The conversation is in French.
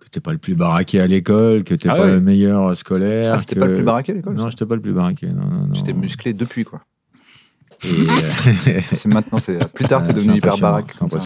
que t'es pas le plus baraqué à l'école, que t'es ah pas le meilleur scolaire. Ah, j'étais pas le plus baraqué à l'école Non, j'étais pas le plus baraqué. Non, non. Tu t'es musclé depuis, quoi. c'est maintenant, c'est plus tard, ah, t'es devenu hyper baraque.